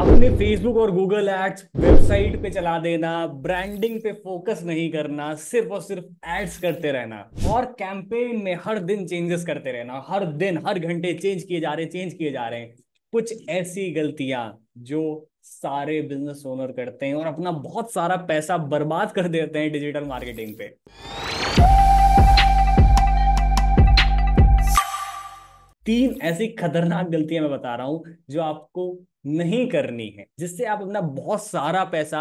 अपने फेसबुक और Google ads website पे चला देना ब्रांडिंग पे फोकस नहीं करना सिर्फ और सिर्फ एड्स करते रहना और कैंपेन में हर दिन चेंजेस करते रहना हर दिन हर घंटे चेंज किए जा रहे चेंज किए जा रहे हैं कुछ ऐसी गलतियां जो सारे बिजनेस ओनर करते हैं और अपना बहुत सारा पैसा बर्बाद कर देते हैं डिजिटल मार्केटिंग पे तीन ऐसी खतरनाक गलतियां मैं बता रहा हूं जो आपको नहीं करनी है जिससे आप अपना बहुत सारा पैसा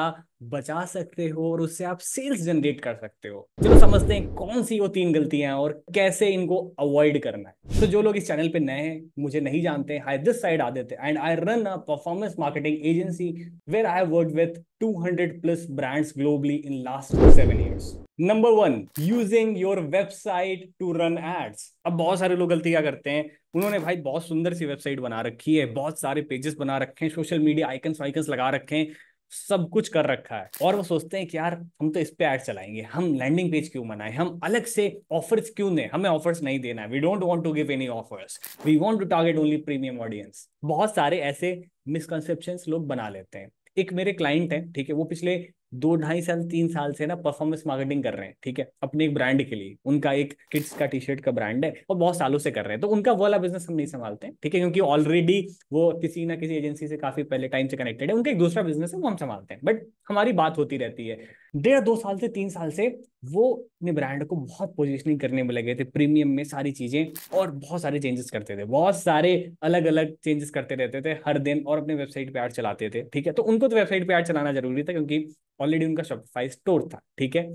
बचा सकते हो और उससे आप सेल्स जनरेट कर सकते हो चलो समझते हैं कौन सी वो तीन गलतियां और कैसे इनको अवॉइड करना है तो जो लोग इस चैनल पे नए हैं मुझे नहीं जानते हैं दिस साइड देते and I run a performance marketing agency where I work with two plus brands globally in last seven years number one using your website to run ads अब बहुत सारे लोग गलती क्या करते हैं उन्होंने भाई बहुत सुंदर सी वेबसाइट बना रखी है बहुत सारे पेजेस बना रखे रखे हैं सोशल मीडिया आइकन वाइकन्स लगा रखे हैं सब कुछ कर रखा है और वो सोचते हैं कि यार हम तो इस पे ऐड चलाएंगे हम लैंडिंग पेज क्यों बनाए हम अलग से ऑफर्स क्यों दें हमें ऑफर्स नहीं देना है we don't want to give any offers we want to target only premium audience बहुत सारे ऐसे मिसकनसेप्शन लोग बना लेते हैं एक मेरे क्लाइंट हैं ठीक है वो पिछले दो ढाई साल तीन साल से ना परफॉर्मेंस मार्केटिंग कर रहे हैं ठीक है अपने एक ब्रांड के लिए उनका एक किड्स का टी शर्ट का ब्रांड है और बहुत सालों से कर रहे हैं तो उनका वाला बिजनेस हम नहीं संभालते हैं ठीक है क्योंकि ऑलरेडी वो किसी ना किसी एजेंसी से काफी पहले टाइम से कनेक्टेड है उनका एक दूसरा बिजनेस है वो हम संभालते हैं बट हमारी बात होती रहती है डेढ़ दो साल से तीन साल से वो अपने ब्रांड को बहुत पोजिशनिंग करने में लगे थे प्रीमियम में सारी चीजें और बहुत सारे चेंजेस करते थे बहुत सारे अलग अलग चेंजेस करते रहते थे हर दिन और अपने वेबसाइट पे ऐड चलाते थे ठीक है तो उनको तो वेबसाइट पे ऐड चलाना जरूरी था क्योंकि ऑलरेडी उनका शॉपिफाई स्टोर था ठीक है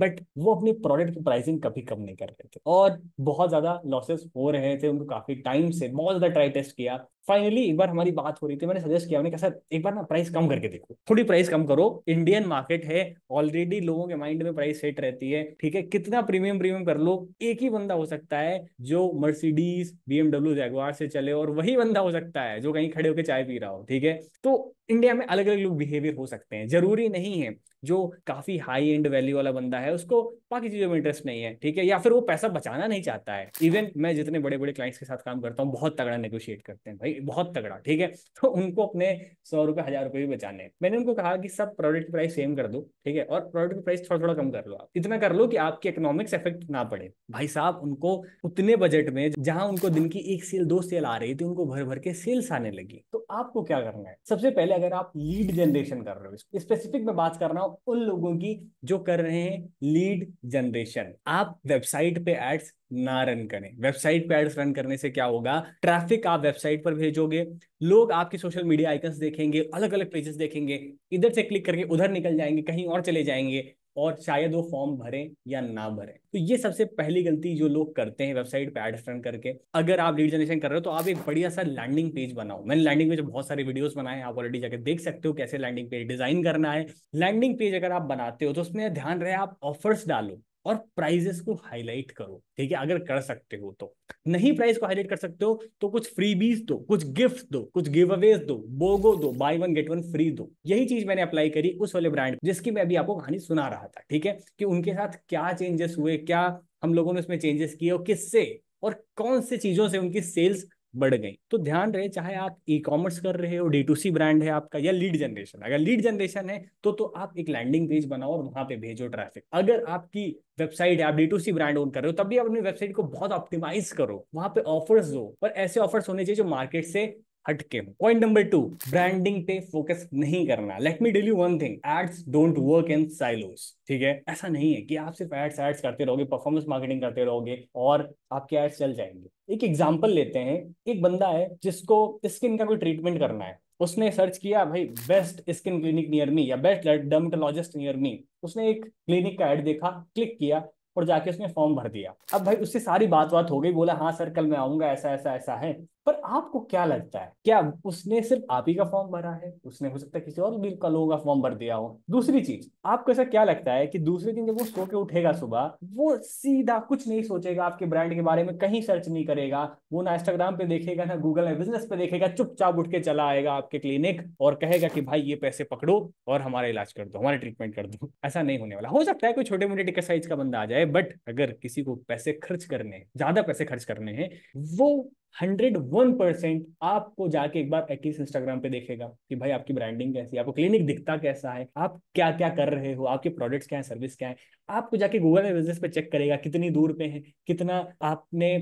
बट वो अपने प्रोडक्ट की प्राइसिंग कभी कम नहीं कर रहे थे और बहुत ज्यादा लॉसेस हो रहे थे उनको काफी टाइम से बहुत ज्यादा ट्राई टेस्ट किया फाइनली एक बार हमारी बात हो रही थी मैंने सजेस्ट किया सर एक बार ना प्राइस कम करके देखो थोड़ी प्राइस कम करो इंडियन मार्केट है ऑलरेडी लोगों के माइंड में प्राइस सेट रहती है ठीक है कितना प्रीमियम प्रीमियम कर लो एक ही बंदा हो सकता है जो मर्सिडीज बीएमडब्ल्यू जैगवार से चले और वही बंदा हो सकता है जो कहीं खड़े होकर चाय पी रहा हो ठीक है तो इंडिया में अलग अलग लोग बिहेवियर हो सकते हैं जरूरी नहीं है जो काफी हाई एंड वैल्यू वाला बंदा है उसको बाकी चीजों में इंटरेस्ट नहीं है ठीक है या फिर वो पैसा बचाना नहीं चाहता है इवन मैं जितने बड़े बड़े क्लाइंट्स के साथ काम करता हूँ बहुत तगड़ा नेगोशिएट करते हैं भाई बहुत तगड़ा ठीक है तो उनको अपने सौ रुपए हजार रुपए भी बचाने हैं मैंने उनको कहा कि सब प्रोडक्ट की प्राइस सेम कर दो ठीक है और प्रोडक्ट की प्राइस थोड़ा थोड़ा कम कर लो आप इतना कर लो कि आपके इकोनॉमिक्स इफेक्ट ना पड़े भाई साहब उनको उतने बजट में जहां उनको दिन की एक सेल दो सेल आ रही थी उनको भर भर के सेल्स आने लगी तो आपको क्या करना है सबसे पहले पहले अगर आप लीड जनरेशन कर रहे हो स्पेसिफिक मैं बात कर रहा हूं उन लोगों की जो कर रहे हैं लीड जनरेशन आप वेबसाइट पे एड्स ना रन करें वेबसाइट पे एड्स रन करने से क्या होगा ट्रैफिक आप वेबसाइट पर भेजोगे लोग आपके सोशल मीडिया आइकन्स देखेंगे अलग अलग पेजेस देखेंगे इधर से क्लिक करके उधर निकल जाएंगे कहीं और चले जाएंगे और शायद वो फॉर्म भरें या ना भरें तो ये सबसे पहली गलती जो लोग करते हैं वेबसाइट पे एड्स रन करके अगर आप लीड जनरेशन कर रहे हो तो आप एक बढ़िया सा लैंडिंग पेज बनाओ मैंने लैंडिंग पेज बहुत सारे वीडियोस बनाए हैं आप ऑलरेडी जाकर देख सकते हो कैसे लैंडिंग पेज डिजाइन करना है लैंडिंग पेज अगर आप बनाते हो तो उसमें ध्यान रहे आप ऑफर्स डालो और प्राइजेस को हाईलाइट करो ठीक है अगर कर सकते हो तो नहीं प्राइस को हाईलाइट कर सकते हो तो कुछ फ्री बीज दो कुछ गिफ्ट दो कुछ गिव अवेज दो बोगो दो buy one get one free दो यही चीज मैंने अप्लाई करी उस वाले ब्रांड जिसकी मैं अभी आपको कहानी सुना रहा था ठीक है कि उनके साथ क्या चेंजेस हुए क्या हम लोगों ने उसमें चेंजेस किए और किससे और कौन से चीजों से उनकी सेल्स बढ़ गई तो ध्यान रहे चाहे आप ई कॉमर्स कर रहे हो डी टू सी ब्रांड है आपका या लीड जनरेशन अगर लीड जनरेशन है तो तो आप एक लैंडिंग पेज बनाओ और वहां पे भेजो ट्रैफिक अगर आपकी वेबसाइट है आप D to C brand own कर रहे हो तब भी आप अपनी वेबसाइट को बहुत ऑप्टिमाइज करो वहां पे ऑफर्स दो पर ऐसे ऑफर्स होने चाहिए जो मार्केट से हटके हो पॉइंट नंबर टू ब्रांडिंग पे फोकस नहीं करना let me tell you one thing ads don't work in silos ठीक है ऐसा नहीं है कि आप सिर्फ एड्स एड्स करते रहोगे परफॉर्मेंस मार्केटिंग करते रहोगे और आपके एड्स चल जाएंगे एक एग्जाम्पल लेते हैं एक बंदा है जिसको स्किन का कोई ट्रीटमेंट करना है उसने सर्च किया भाई best skin clinic near me या बेस्ट डर्मेटोलॉजिस्ट नियर मी उसने एक क्लिनिक का एड देखा क्लिक किया और जाके उसने फॉर्म भर दिया अब भाई उससे सारी बात बात हो गई बोला हाँ सर कल मैं आऊंगा ऐसा ऐसा ऐसा है पर आपको क्या लगता है क्या उसने सिर्फ आप ही का फॉर्म भरा है उसने हो सकता है किसी और भी का लोगों का फॉर्म भर दिया हो दूसरी चीज आपको ऐसा क्या लगता है कि दूसरे दिन जब वो सो के उठेगा सुबह वो सीधा कुछ नहीं सोचेगा आपके ब्रांड के बारे में कहीं सर्च नहीं करेगा वो ना इंस्टाग्राम पे देखेगा ना गूगल में बिजनेस पे देखेगा चुपचाप उठ के चला आएगा आपके क्लिनिक और कहेगा कि भाई ये पैसे पकड़ो और हमारा इलाज कर दो हमारे ट्रीटमेंट कर दो ऐसा नहीं होने वाला हो सकता है कोई छोटे मोटे टिकट साइज का बंदा आ जाए बट अगर किसी को पैसे खर्च करने ज्यादा पैसे खर्च करने हैं वो हंड्रेड वन परसेंट आपको जाके एक बार एटलीस्ट इंस्टाग्राम पे देखेगा कि भाई आपकी ब्रांडिंग कैसी है आपको क्लिनिक दिखता कैसा है आप क्या क्या कर रहे हो आपके प्रोडक्ट्स क्या है सर्विस क्या है आपको जाके गूगल में बिजनेस पे चेक करेगा कितनी दूर पे है कितना आपने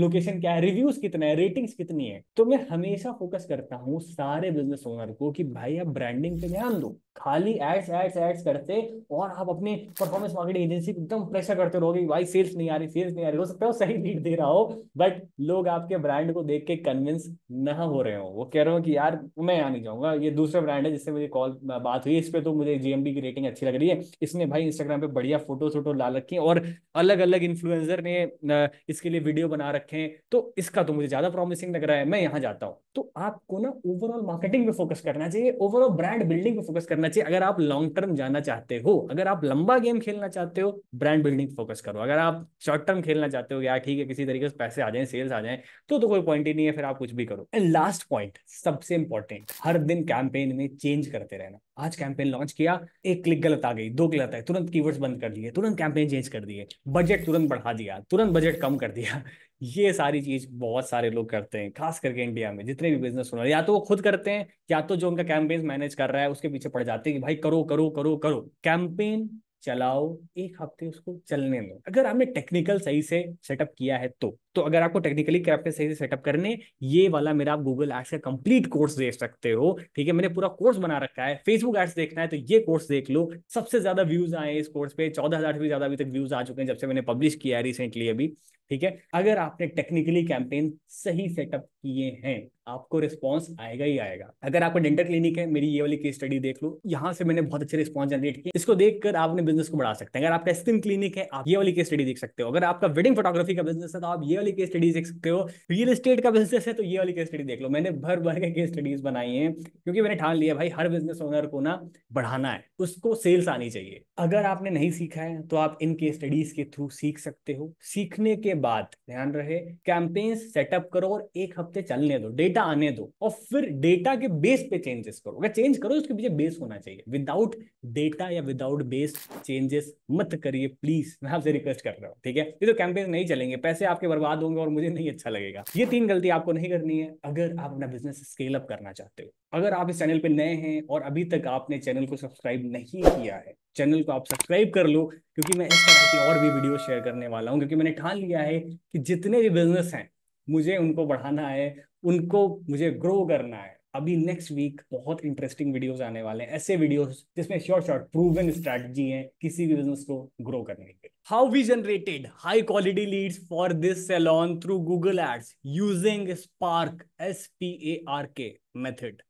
लोकेशन क्या है रिव्यूज कितना है रेटिंग्स कितनी है तो मैं हमेशा फोकस करता हूँ सारे बिजनेस ओनर को कि भाई आप ब्रांडिंग पे ध्यान दो खाली एड्स एड्स एड्स करते और आप अपने परफॉर्मेंस मार्केटिंग एजेंसी को एकदम प्रेशर करते रहोगे भाई सेल्स नहीं आ रही सेल्स नहीं आ रही हो सकता है सही लीड दे रहा हो बट लोग आप आपके ब्रांड को देख के कन्विंस ना हो रहे हो वो कह रहे हो कि यार मैं यहाँ नहीं जाऊंगा ये दूसरा ब्रांड है जिससे मुझे कॉल बात हुई इस पर तो मुझे जीएमबी की रेटिंग अच्छी लग रही है इसने भाई इंस्टाग्राम पे बढ़िया फोटो शोटो ला रखी और अलग अलग इन्फ्लुएंसर ने इसके लिए वीडियो बना रखे हैं तो इसका तो मुझे ज्यादा प्रॉमिसिंग लग रहा है मैं यहाँ जाता हूँ तो आपको ना ओवरऑल मार्केटिंग पे फोकस करना चाहिए ओवरऑल ब्रांड बिल्डिंग पे फोकस करना चाहिए अगर आप लॉन्ग टर्म जाना चाहते हो अगर आप लंबा गेम खेलना चाहते हो ब्रांड बिल्डिंग फोकस करो अगर आप शॉर्ट टर्म खेलना चाहते हो यार ठीक है किसी तरीके से पैसे आ जाए सेल्स आ जाए तो तो कोई पॉइंट ही नहीं है फिर आप कुछ भी करो एंड लास्ट पॉइंट सबसे इंपॉर्टेंट हर दिन कैंपेन में चेंज करते रहना आज कैंपेन लॉन्च किया एक क्लिक गलत आ गई दो गलत है तुरंत कीवर्ड्स बंद कर दिए तुरंत कैंपेन चेंज कर दिए बजट तुरंत बढ़ा दिया तुरंत बजट कम कर दिया ये सारी चीज बहुत सारे लोग करते हैं खास करके इंडिया में जितने भी बिजनेस ओनर या तो वो खुद करते हैं या तो जो उनका कैंपेन मैनेज कर रहा है उसके पीछे पड़ जाते हैं कि भाई करो करो करो करो कैंपेन चलाओ एक हफ्ते उसको चलने दो अगर आपने टेक्निकल सही से सेटअप किया है तो तो अगर आपको टेक्निकली आपने सही से सेटअप करने ये वाला मेरा आप गूगल एड्स का कंप्लीट कोर्स देख सकते हो ठीक है मैंने पूरा कोर्स बना रखा है फेसबुक एड्स देखना है तो ये कोर्स देख लो सबसे ज्यादा व्यूज आए इस कोर्स पे चौदह हजार से ज्यादा अभी तक व्यूज आ चुके हैं जब से मैंने पब्लिश किया है रिसेंटली अभी ठीक है अगर आपने टेक्निकली कैंपेन सही सेटअप किए हैं आपको रिस्पॉन्स आएगा ही आएगा अगर आपका डेंटल क्लिनिक है मेरी ये वाली केस स्टडी देख लो यहाँ से मैंने बहुत अच्छे रिस्पॉन्स जनरेट किए इसको देखकर आप अपने बिजनेस को बढ़ा सकते हैं अगर आपका स्किन क्लिनिक है आप ये वाली केस स्टडी देख सकते हो अगर आपका वेडिंग फोटोग्राफी का बिजनेस है तो आप ये वाली केस स्टडी देख सकते हो रियल स्टेट का बिजनेस है तो ये वाली केस स्टडी देख लो मैंने भर भर के केस स्टडीज बनाई है क्योंकि मैंने ठान लिया भाई हर बिजनेस ओनर को ना बढ़ाना है उसको सेल्स आनी चाहिए अगर आपने नहीं सीखा है तो आप इन केस स्टडीज के थ्रू सीख सकते हो सीखने के बाद ध्यान रहे कैंपेन्स सेटअप करो और एक हफ्ते चलने दो डेट डेटा आने दो और फिर डेटा के बेस पे चेंजेस करो अगर चेंज करो उसके पीछे बेस होना चाहिए विदाउट डेटा या विदाउट बेस चेंजेस मत करिए प्लीज मैं आपसे रिक्वेस्ट कर रहा हूँ ठीक है ये तो कैंपेन नहीं चलेंगे पैसे आपके बर्बाद होंगे और मुझे नहीं अच्छा लगेगा ये तीन गलती आपको नहीं करनी है अगर आप अपना बिजनेस स्केल अप करना चाहते हो अगर आप इस चैनल पे नए हैं और अभी तक आपने चैनल को सब्सक्राइब नहीं किया है चैनल को आप सब्सक्राइब कर लो क्योंकि मैं इस तरह की और भी वीडियो शेयर करने वाला हूँ क्योंकि मैंने ठान लिया है कि जितने भी बिजनेस हैं मुझे उनको बढ़ाना है उनको मुझे ग्रो करना है अभी नेक्स्ट वीक बहुत इंटरेस्टिंग वीडियोस आने वाले हैं ऐसे वीडियोस जिसमें शॉर्ट शॉर्ट प्रूवन स्ट्रेटजी है किसी भी बिजनेस को ग्रो करने के how we generated high quality leads for this salon through Google ads using spark S P A R K method